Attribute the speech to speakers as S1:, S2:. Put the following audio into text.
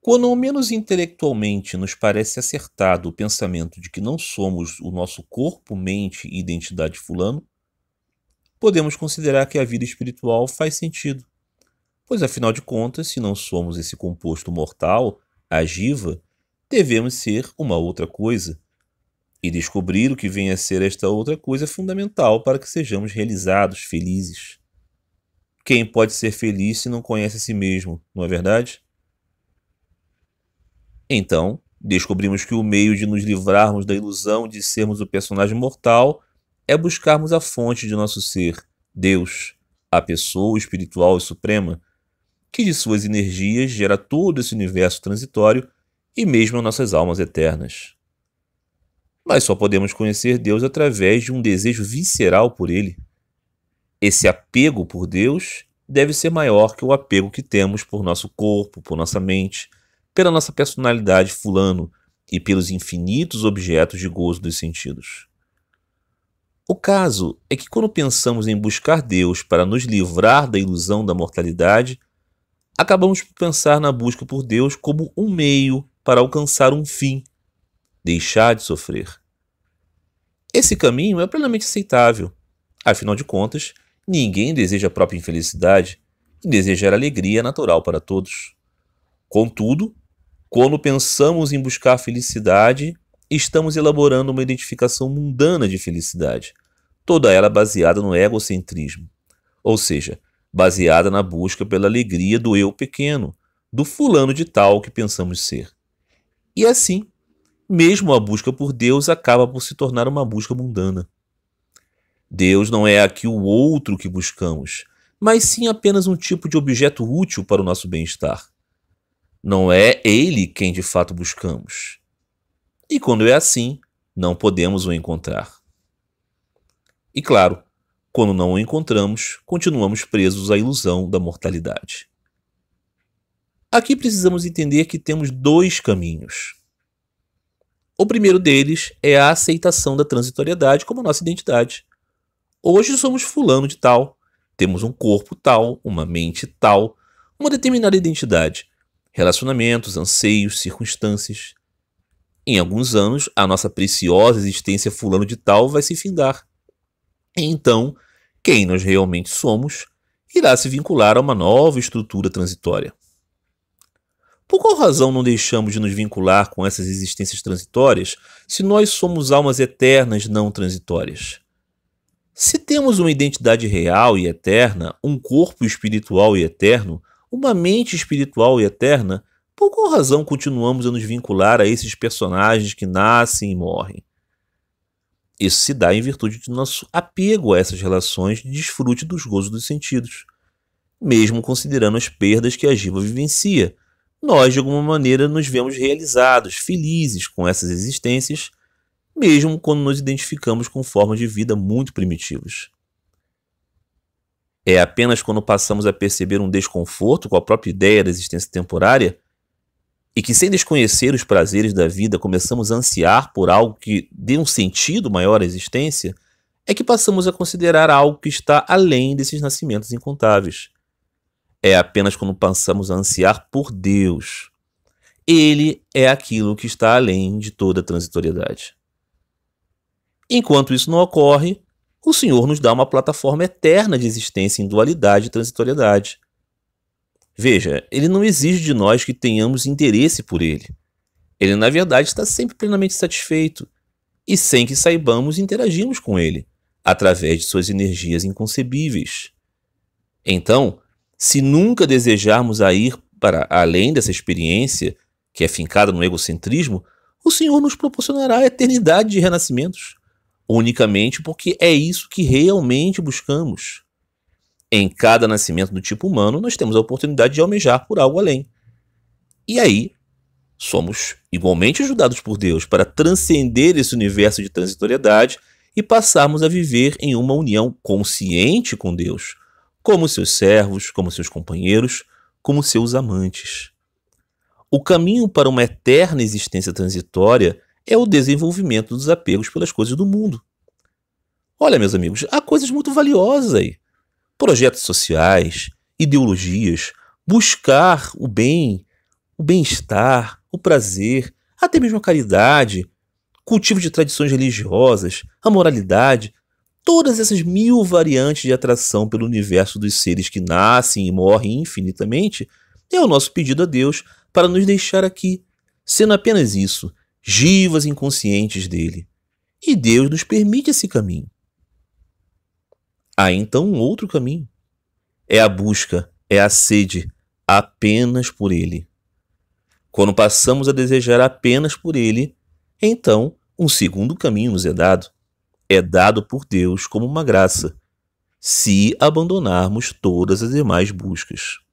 S1: Quando ao menos intelectualmente nos parece acertado o pensamento de que não somos o nosso corpo, mente e identidade fulano, podemos considerar que a vida espiritual faz sentido. Pois afinal de contas, se não somos esse composto mortal, a giva, devemos ser uma outra coisa. E descobrir o que vem a ser esta outra coisa é fundamental para que sejamos realizados, felizes. Quem pode ser feliz se não conhece a si mesmo, não é verdade? Então, descobrimos que o meio de nos livrarmos da ilusão de sermos o personagem mortal é buscarmos a fonte de nosso ser, Deus, a pessoa espiritual e suprema, que de suas energias gera todo esse universo transitório e mesmo nossas almas eternas. Mas só podemos conhecer Deus através de um desejo visceral por Ele. Esse apego por Deus deve ser maior que o apego que temos por nosso corpo, por nossa mente, pela nossa personalidade fulano e pelos infinitos objetos de gozo dos sentidos. O caso é que quando pensamos em buscar Deus para nos livrar da ilusão da mortalidade, acabamos por pensar na busca por Deus como um meio para alcançar um fim, deixar de sofrer. Esse caminho é plenamente aceitável. Afinal de contas, ninguém deseja a própria infelicidade e desejar alegria natural para todos. Contudo, quando pensamos em buscar felicidade, estamos elaborando uma identificação mundana de felicidade, toda ela baseada no egocentrismo, ou seja, baseada na busca pela alegria do eu pequeno, do fulano de tal que pensamos ser. E assim, mesmo a busca por Deus acaba por se tornar uma busca mundana. Deus não é aqui o outro que buscamos, mas sim apenas um tipo de objeto útil para o nosso bem-estar. Não é ele quem de fato buscamos. E quando é assim, não podemos o encontrar. E claro, quando não o encontramos, continuamos presos à ilusão da mortalidade. Aqui precisamos entender que temos dois caminhos. O primeiro deles é a aceitação da transitoriedade como nossa identidade. Hoje somos fulano de tal, temos um corpo tal, uma mente tal, uma determinada identidade, relacionamentos, anseios, circunstâncias. Em alguns anos, a nossa preciosa existência fulano de tal vai se findar. Então, quem nós realmente somos irá se vincular a uma nova estrutura transitória. Por qual razão não deixamos de nos vincular com essas existências transitórias se nós somos almas eternas não transitórias? Se temos uma identidade real e eterna, um corpo espiritual e eterno, uma mente espiritual e eterna, por qual razão continuamos a nos vincular a esses personagens que nascem e morrem? Isso se dá em virtude de nosso apego a essas relações de desfrute dos gozos dos sentidos, mesmo considerando as perdas que a Giva vivencia. Nós, de alguma maneira, nos vemos realizados, felizes com essas existências, mesmo quando nos identificamos com formas de vida muito primitivas é apenas quando passamos a perceber um desconforto com a própria ideia da existência temporária e que, sem desconhecer os prazeres da vida, começamos a ansiar por algo que dê um sentido maior à existência, é que passamos a considerar algo que está além desses nascimentos incontáveis. É apenas quando passamos a ansiar por Deus. Ele é aquilo que está além de toda transitoriedade. Enquanto isso não ocorre, o Senhor nos dá uma plataforma eterna de existência em dualidade e transitoriedade. Veja, ele não exige de nós que tenhamos interesse por ele. Ele, na verdade, está sempre plenamente satisfeito e, sem que saibamos, interagirmos com ele através de suas energias inconcebíveis. Então, se nunca desejarmos a ir para além dessa experiência, que é fincada no egocentrismo, o Senhor nos proporcionará a eternidade de renascimentos unicamente porque é isso que realmente buscamos. Em cada nascimento do tipo humano, nós temos a oportunidade de almejar por algo além. E aí, somos igualmente ajudados por Deus para transcender esse universo de transitoriedade e passarmos a viver em uma união consciente com Deus, como seus servos, como seus companheiros, como seus amantes. O caminho para uma eterna existência transitória é o desenvolvimento dos apegos pelas coisas do mundo. Olha, meus amigos, há coisas muito valiosas aí. Projetos sociais, ideologias, buscar o bem, o bem-estar, o prazer, até mesmo a caridade, cultivo de tradições religiosas, a moralidade, todas essas mil variantes de atração pelo universo dos seres que nascem e morrem infinitamente, é o nosso pedido a Deus para nos deixar aqui, sendo apenas isso, givas inconscientes dele. E Deus nos permite esse caminho. Há então um outro caminho. É a busca, é a sede apenas por ele. Quando passamos a desejar apenas por ele, então um segundo caminho nos é dado. É dado por Deus como uma graça, se abandonarmos todas as demais buscas.